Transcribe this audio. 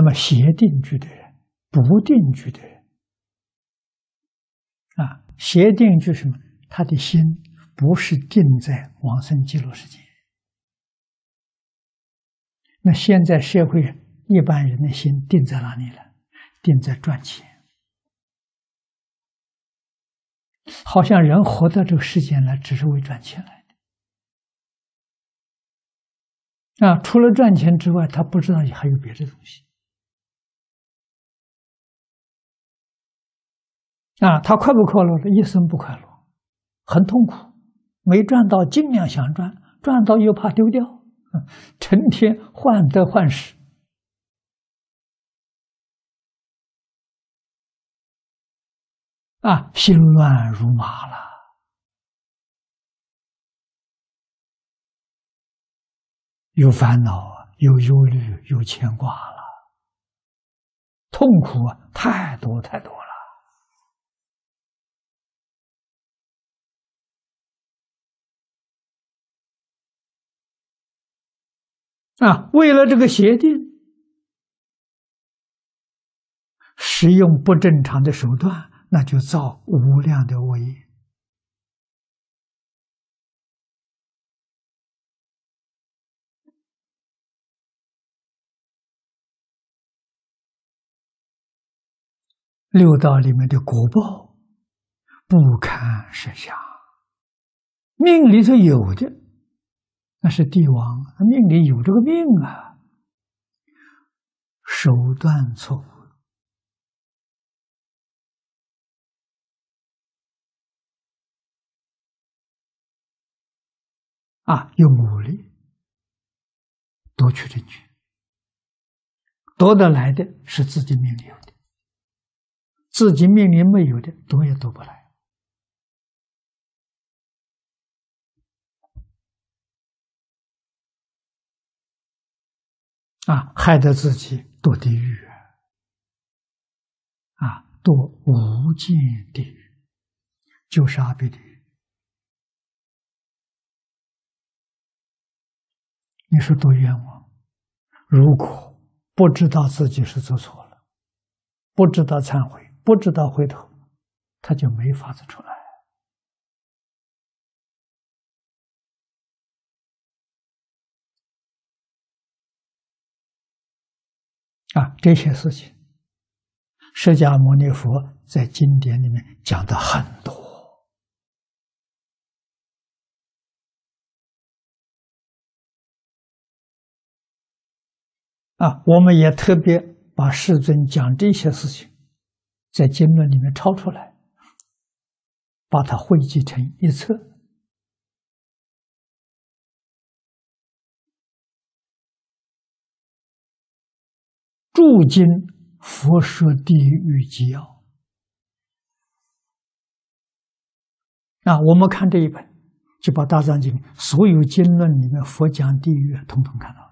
那么，邪定居的人、不定居的人啊，邪定居什么？他的心不是定在往生极乐世界。那现在社会一般人的心定在哪里了？定在赚钱。好像人活到这个世间来，只是为赚钱来的。啊，除了赚钱之外，他不知道还有别的东西。啊，他快不快乐？一生不快乐，很痛苦。没赚到，尽量想赚；赚到又怕丢掉，成天患得患失。啊，心乱如麻了，有烦恼，有忧虑，有牵挂了，痛苦啊，太多太多了。啊，为了这个协定，使用不正常的手段，那就造无量的恶业。六道里面的果报不堪设想，命里头有的。是帝王，他命里有这个命啊，手段错误啊，用武力夺取政权，夺得来的是自己命里有的，自己命里没有的，夺也夺不来。啊，害得自己堕地狱啊，堕无尽地狱，就是阿鼻地狱。你说多冤枉！如果不知道自己是做错了，不知道忏悔，不知道回头，他就没法子出来。啊，这些事情，释迦牟尼佛在经典里面讲的很多。啊，我们也特别把世尊讲这些事情，在经论里面抄出来，把它汇集成一册。注经《佛说地狱机要》啊，我们看这一本，就把大藏经所有经论里面佛讲地狱，统统看到了。